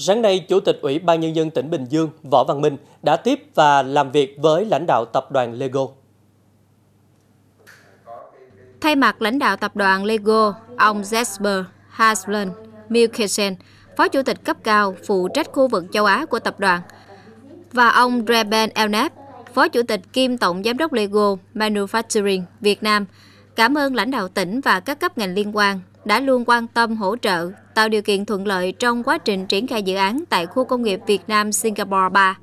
Sáng nay, Chủ tịch Ủy ban Nhân dân tỉnh Bình Dương Võ Văn Minh đã tiếp và làm việc với lãnh đạo tập đoàn Lego. Thay mặt lãnh đạo tập đoàn Lego, ông Jesper Haslund Milkesen, Phó Chủ tịch cấp cao phụ trách khu vực châu Á của tập đoàn, và ông Reben Elnap, Phó Chủ tịch kiêm Tổng Giám đốc Lego Manufacturing Việt Nam, cảm ơn lãnh đạo tỉnh và các cấp ngành liên quan đã luôn quan tâm hỗ trợ tạo điều kiện thuận lợi trong quá trình triển khai dự án tại khu công nghiệp Việt Nam Singapore 3.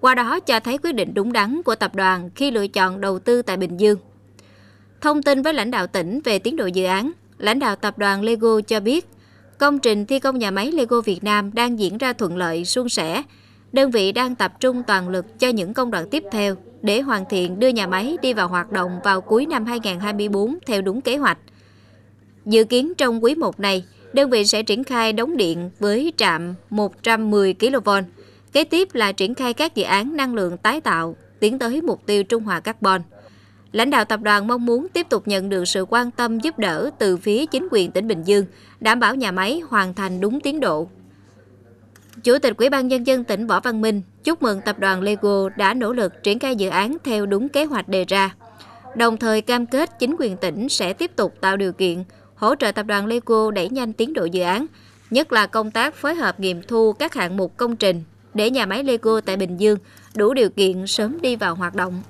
Qua đó cho thấy quyết định đúng đắn của tập đoàn khi lựa chọn đầu tư tại Bình Dương. Thông tin với lãnh đạo tỉnh về tiến độ dự án, lãnh đạo tập đoàn Lego cho biết, công trình thi công nhà máy Lego Việt Nam đang diễn ra thuận lợi, suôn sẻ. Đơn vị đang tập trung toàn lực cho những công đoạn tiếp theo để hoàn thiện đưa nhà máy đi vào hoạt động vào cuối năm 2024 theo đúng kế hoạch. Dự kiến trong quý 1 này, đơn vị sẽ triển khai đóng điện với trạm 110 kV. Kế tiếp là triển khai các dự án năng lượng tái tạo, tiến tới mục tiêu trung hòa carbon. Lãnh đạo tập đoàn mong muốn tiếp tục nhận được sự quan tâm giúp đỡ từ phía chính quyền tỉnh Bình Dương, đảm bảo nhà máy hoàn thành đúng tiến độ. Chủ tịch Ủy ban Nhân dân tỉnh Võ Văn Minh chúc mừng tập đoàn Lego đã nỗ lực triển khai dự án theo đúng kế hoạch đề ra, đồng thời cam kết chính quyền tỉnh sẽ tiếp tục tạo điều kiện hỗ trợ tập đoàn Lego đẩy nhanh tiến độ dự án, nhất là công tác phối hợp nghiệm thu các hạng mục công trình để nhà máy Lego tại Bình Dương đủ điều kiện sớm đi vào hoạt động.